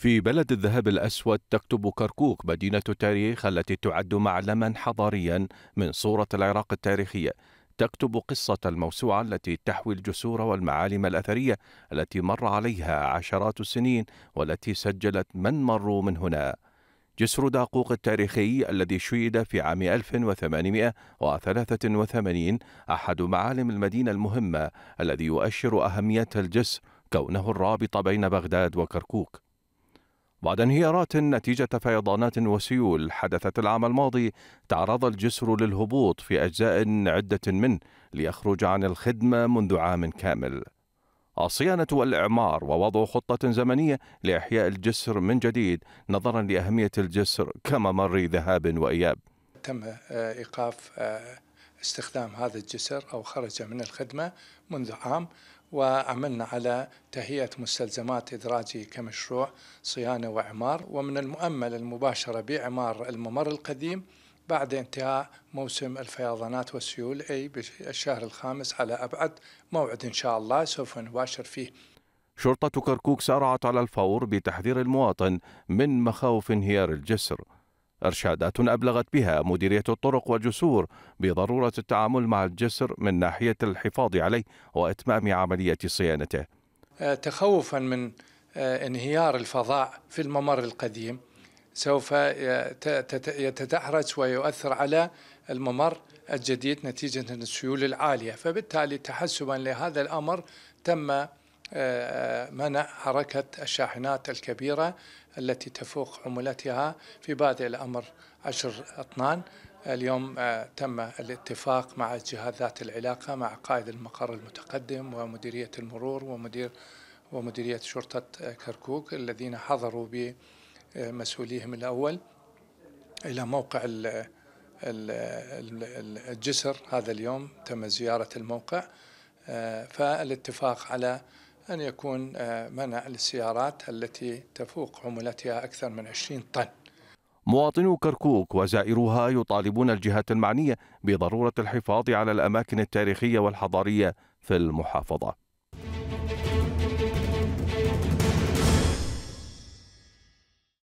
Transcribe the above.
في بلد الذهب الأسود تكتب كركوك مدينة التاريخ التي تعد معلما حضاريا من صورة العراق التاريخية تكتب قصة الموسوعة التي تحوي الجسور والمعالم الأثرية التي مر عليها عشرات السنين والتي سجلت من مروا من هنا جسر داقوق التاريخي الذي شيد في عام 1883 أحد معالم المدينة المهمة الذي يؤشر أهمية الجسر كونه الرابط بين بغداد وكركوك بعد انهيارات نتيجة فيضانات وسيول حدثت العام الماضي تعرض الجسر للهبوط في أجزاء عدة منه ليخرج عن الخدمة منذ عام كامل الصيانة والإعمار ووضع خطة زمنية لإحياء الجسر من جديد نظرا لأهمية الجسر كممر ذهاب وإياب تم آه، إيقاف آه، استخدام هذا الجسر أو خرج من الخدمة منذ عام وعملنا على تهيئة مستلزمات إدراجي كمشروع صيانة وعمار ومن المؤمل المباشرة بعمار الممر القديم بعد انتهاء موسم الفيضانات والسيول أي بالشهر الخامس على أبعد موعد إن شاء الله سوف نباشر فيه شرطة كركوك سارعت على الفور بتحذير المواطن من مخاوف انهيار الجسر إرشادات أبلغت بها مديرية الطرق والجسور بضرورة التعامل مع الجسر من ناحية الحفاظ عليه وإتمام عملية صيانته آه، تخوفا من آه، انهيار الفضاء في الممر القديم سوف آه، يتدحرج ويؤثر على الممر الجديد نتيجة السيول العالية فبالتالي تحسبا لهذا الأمر تم آه، منع حركة الشاحنات الكبيرة التي تفوق عمولتها في بادئ الأمر عشر أطنان اليوم آه، تم الاتفاق مع الجهات ذات العلاقة مع قائد المقر المتقدم ومديرية المرور ومدير ومديرية شرطة آه، كركوك الذين حضروا بمسؤوليهم الأول إلى موقع الجسر هذا اليوم تم زيارة الموقع فالاتفاق على أن يكون آه، منع للسيارات التي تفوق عملتها أكثر من 20 طن مواطنو كركوك وزائروها يطالبون الجهات المعنية بضرورة الحفاظ على الأماكن التاريخية والحضارية في المحافظة